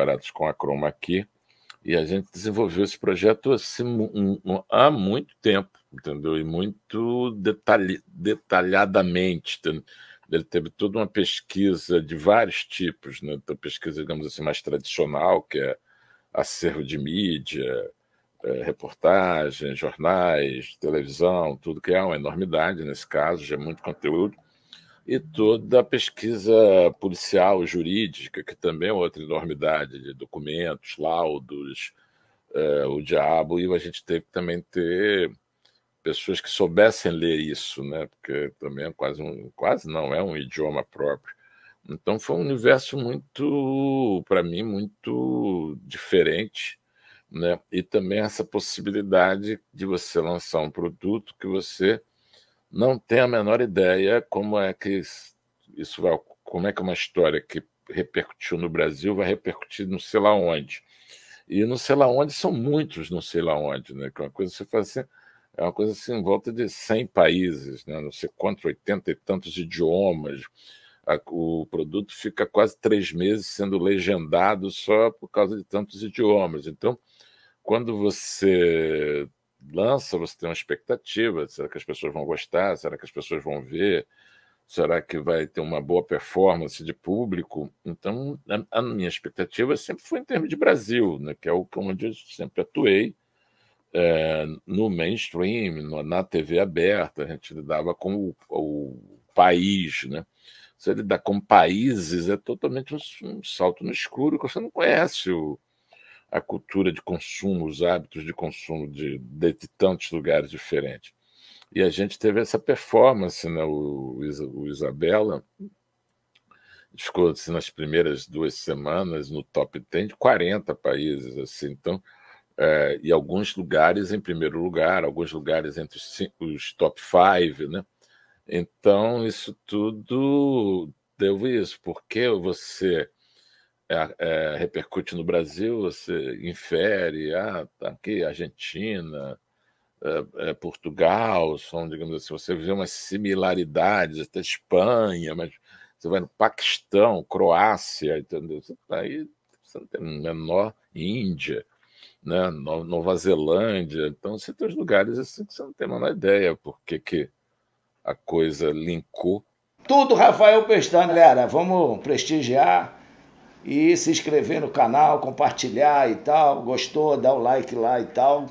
trabalhados com a Chroma Key, e a gente desenvolveu esse projeto assim, um, um, há muito tempo, entendeu? E muito detalhe, detalhadamente. Entendeu? Ele teve toda uma pesquisa de vários tipos, né? Então, pesquisa, digamos assim, mais tradicional, que é acervo de mídia, é, reportagens, jornais, televisão, tudo que é uma enormidade nesse caso, já é muito conteúdo e toda a pesquisa policial, jurídica, que também é outra enormidade de documentos, laudos, é, o diabo, e a gente teve que também ter pessoas que soubessem ler isso, né? porque também é quase, um, quase não é um idioma próprio. Então foi um universo muito, para mim, muito diferente. Né? E também essa possibilidade de você lançar um produto que você não tem a menor ideia como é que isso vai, como é que uma história que repercutiu no Brasil vai repercutir não sei lá onde. E não sei lá onde são muitos, não sei lá onde, né? Que é uma coisa você faz assim, é uma coisa assim em volta de 100 países, né? Não sei quantos, 80 e tantos idiomas. o produto fica quase três meses sendo legendado só por causa de tantos idiomas. Então, quando você lança, você tem uma expectativa: será que as pessoas vão gostar? Será que as pessoas vão ver? Será que vai ter uma boa performance de público? Então, a minha expectativa sempre foi em termos de Brasil, né, que é o onde eu sempre atuei, é, no mainstream, na TV aberta, a gente lidava com o, o país, né? Você lidar com países é totalmente um, um, salto no escuro, que você não conhece o, a cultura de consumo, os hábitos de consumo de, de, de tantos lugares diferentes. E a gente teve essa performance, né? o, o Isabela ficou assim, nas primeiras duas semanas no top 10 de 40 países. Assim, então, é, e alguns lugares em primeiro lugar, alguns lugares entre os, cinco, os top 5. Né? Então, isso tudo deu isso, porque você é, é, repercute no Brasil, você infere, ah, tá aqui Argentina, é, é, Portugal, são, digamos assim, você vê umas similaridades, até Espanha, mas você vai no Paquistão, Croácia, entendeu? Tá aí você não tem menor Índia, né? Nova Zelândia, então você tem os lugares assim que você não tem a menor ideia porque que a coisa linkou. Tudo Rafael Pestana, galera. Vamos prestigiar e se inscrever no canal, compartilhar e tal. Gostou? Dá o like lá e tal.